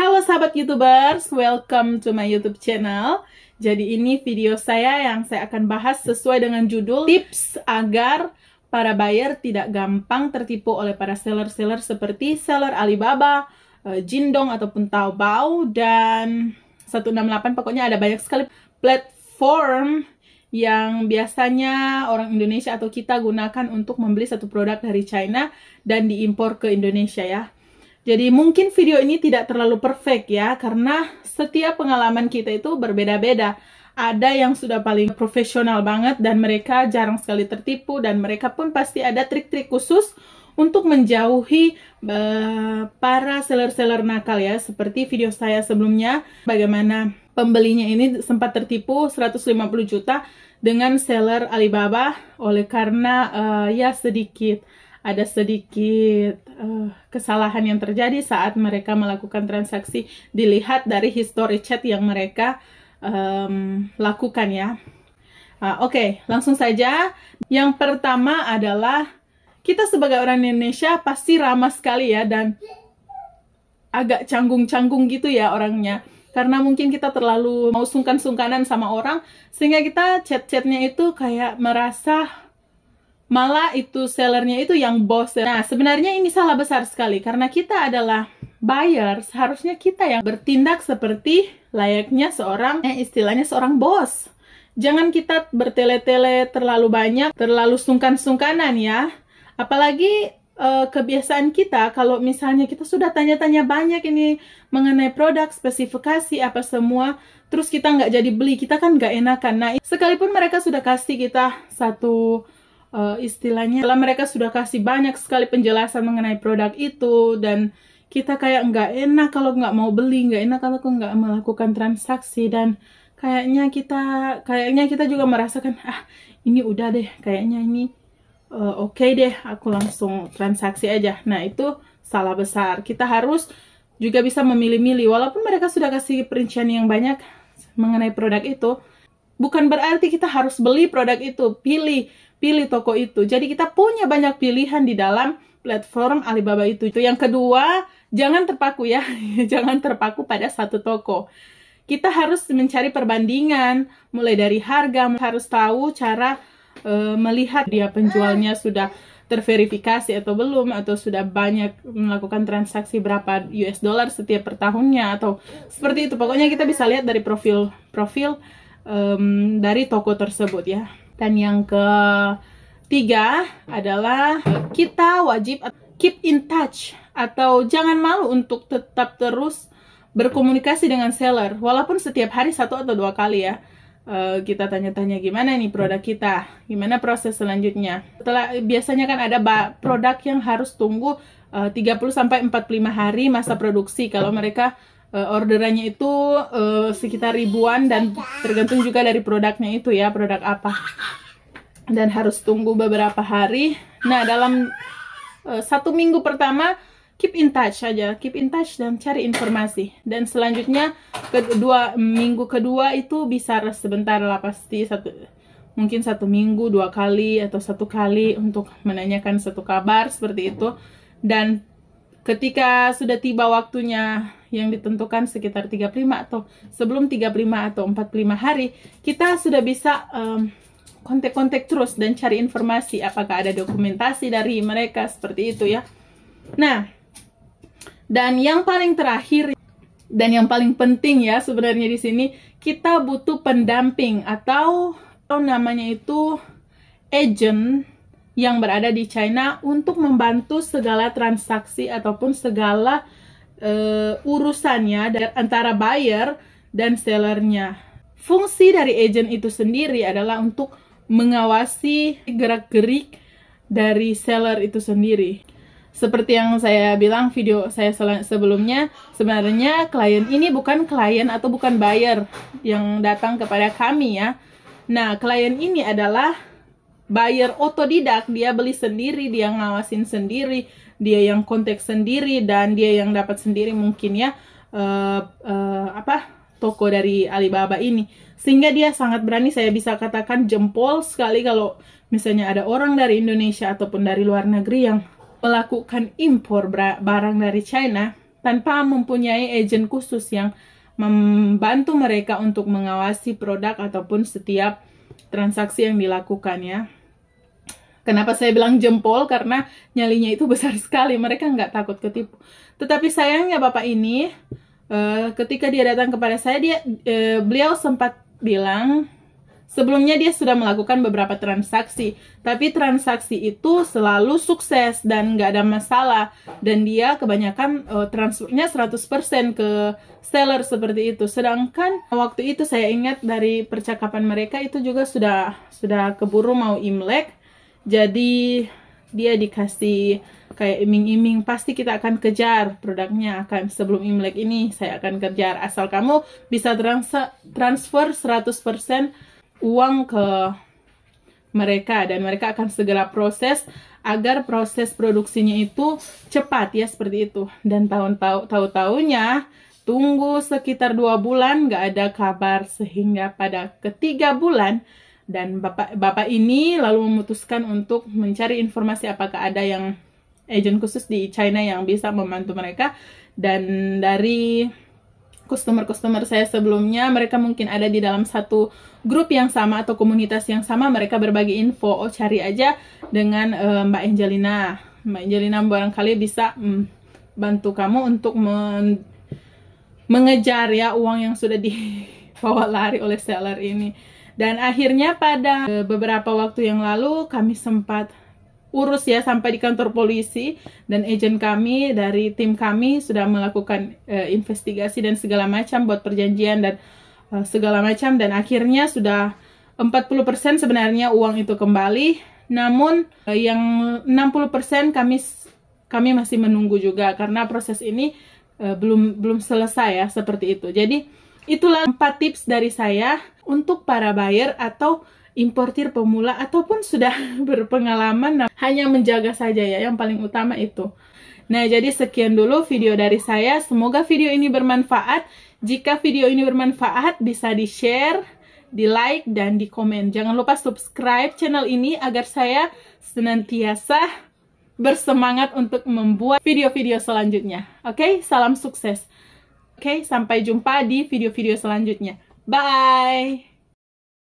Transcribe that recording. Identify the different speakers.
Speaker 1: Halo sahabat YouTubers, welcome to my YouTube channel. Jadi ini video saya yang saya akan bahas sesuai dengan judul tips agar para buyer tidak gampang tertipu oleh para seller-seller seperti seller Alibaba, eh, Jindong ataupun Taobao dan 168 pokoknya ada banyak sekali platform yang biasanya orang Indonesia atau kita gunakan untuk membeli satu produk dari China dan diimpor ke Indonesia ya. Jadi mungkin video ini tidak terlalu perfect ya, karena setiap pengalaman kita itu berbeda-beda. Ada yang sudah paling profesional banget dan mereka jarang sekali tertipu dan mereka pun pasti ada trik-trik khusus untuk menjauhi uh, para seller-seller nakal ya. Seperti video saya sebelumnya, bagaimana pembelinya ini sempat tertipu 150 juta dengan seller Alibaba oleh karena uh, ya sedikit ada sedikit uh, kesalahan yang terjadi saat mereka melakukan transaksi dilihat dari history chat yang mereka um, lakukan ya. Uh, Oke, okay, langsung saja. Yang pertama adalah kita sebagai orang Indonesia pasti ramah sekali ya dan agak canggung-canggung gitu ya orangnya karena mungkin kita terlalu mau sungkan-sungkanan sama orang sehingga kita chat-chatnya itu kayak merasa malah itu sellernya itu yang bos. Nah, sebenarnya ini salah besar sekali karena kita adalah buyer, seharusnya kita yang bertindak seperti layaknya seorang eh, istilahnya seorang bos. Jangan kita bertele-tele terlalu banyak, terlalu sungkan-sungkanan ya. Apalagi uh, kebiasaan kita kalau misalnya kita sudah tanya-tanya banyak ini mengenai produk spesifikasi apa semua terus kita nggak jadi beli kita kan nggak enakan nah sekalipun mereka sudah kasih kita satu uh, istilahnya setelah mereka sudah kasih banyak sekali penjelasan mengenai produk itu dan kita kayak nggak enak kalau nggak mau beli nggak enak kalau nggak melakukan transaksi dan kayaknya kita kayaknya kita juga merasakan ah ini udah deh kayaknya ini uh, oke okay deh aku langsung transaksi aja nah itu salah besar kita harus juga bisa memilih-milih walaupun mereka sudah kasih perincian yang banyak mengenai produk itu bukan berarti kita harus beli produk itu pilih pilih toko itu. Jadi kita punya banyak pilihan di dalam platform Alibaba itu. Itu yang kedua, jangan terpaku ya. jangan terpaku pada satu toko. Kita harus mencari perbandingan mulai dari harga, harus tahu cara e, melihat dia penjualnya sudah terverifikasi atau belum atau sudah banyak melakukan transaksi berapa US dollar setiap per tahunnya atau seperti itu. Pokoknya kita bisa lihat dari profil profil um, dari toko tersebut ya. Dan yang ketiga adalah kita wajib keep in touch atau jangan malu untuk tetap terus berkomunikasi dengan seller walaupun setiap hari satu atau dua kali ya eh, kita tanya-tanya gimana nih produk kita gimana proses selanjutnya setelah biasanya kan ada produk yang harus tunggu eh, uh, 30 sampai 45 hari masa produksi kalau mereka uh, orderannya itu uh, sekitar ribuan dan tergantung juga dari produknya itu ya produk apa dan harus tunggu beberapa hari nah dalam uh, satu minggu pertama keep in touch aja keep in touch dan cari informasi dan selanjutnya kedua minggu kedua itu bisa sebentar lah pasti satu mungkin satu minggu dua kali atau satu kali untuk menanyakan satu kabar seperti itu dan ketika sudah tiba waktunya yang ditentukan sekitar 35 atau sebelum 35 atau 45 hari, kita sudah bisa kontak-kontak um, terus dan cari informasi apakah ada dokumentasi dari mereka seperti itu ya. Nah, dan yang paling terakhir dan yang paling penting ya sebenarnya di sini kita butuh pendamping atau atau namanya itu agent yang berada di China untuk membantu segala transaksi ataupun segala uh, urusannya antara buyer dan sellernya. Fungsi dari agent itu sendiri adalah untuk mengawasi gerak-gerik dari seller itu sendiri. Seperti yang saya bilang video saya sebelumnya, sebenarnya klien ini bukan klien atau bukan buyer yang datang kepada kami ya. Nah, klien ini adalah buyer otodidak, dia beli sendiri, dia ngawasin sendiri, dia yang konteks sendiri dan dia yang dapat sendiri mungkin ya uh, uh, apa toko dari Alibaba ini sehingga dia sangat berani saya bisa katakan jempol sekali kalau misalnya ada orang dari Indonesia ataupun dari luar negeri yang melakukan impor barang dari China tanpa mempunyai agent khusus yang membantu mereka untuk mengawasi produk ataupun setiap transaksi yang dilakukan ya. Kenapa saya bilang jempol? Karena nyalinya itu besar sekali. Mereka nggak takut ketipu. Tetapi sayangnya bapak ini, eh, ketika dia datang kepada saya, dia eh, beliau sempat bilang sebelumnya dia sudah melakukan beberapa transaksi. Tapi transaksi itu selalu sukses dan nggak ada masalah. Dan dia kebanyakan eh, transfernya 100% ke seller seperti itu. Sedangkan waktu itu saya ingat dari percakapan mereka itu juga sudah sudah keburu mau Imlek jadi dia dikasih kayak iming-iming pasti kita akan kejar produknya akan sebelum Imlek ini saya akan kejar asal kamu bisa transfer 100% uang ke mereka dan mereka akan segera proses agar proses produksinya itu cepat ya seperti itu dan tahun tahu tahu tahunya tunggu sekitar dua bulan nggak ada kabar sehingga pada ketiga bulan dan bapak bapak ini lalu memutuskan untuk mencari informasi apakah ada yang agent khusus di China yang bisa membantu mereka dan dari customer-customer saya sebelumnya mereka mungkin ada di dalam satu grup yang sama atau komunitas yang sama mereka berbagi info oh cari aja dengan uh, Mbak Angelina Mbak Angelina barangkali bisa mm, bantu kamu untuk men mengejar ya uang yang sudah dibawa lari oleh seller ini dan akhirnya pada e, beberapa waktu yang lalu kami sempat urus ya sampai di kantor polisi dan agent kami dari tim kami sudah melakukan uh, investigasi dan segala macam buat perjanjian dan uh, segala macam dan akhirnya sudah 40% sebenarnya uang itu kembali namun uh, yang 60% kami kami masih menunggu juga karena proses ini uh, belum belum selesai ya seperti itu. Jadi Itulah 4 tips dari saya untuk para buyer atau importir pemula ataupun sudah berpengalaman hanya menjaga saja ya yang paling utama itu. Nah, jadi sekian dulu video dari saya. Semoga video ini bermanfaat. Jika video ini bermanfaat bisa di-share, di-like dan di-komen. Jangan lupa subscribe channel ini agar saya senantiasa bersemangat untuk membuat video-video selanjutnya. Oke, okay? salam sukses. Oke, sampai jumpa di video-video selanjutnya. Bye!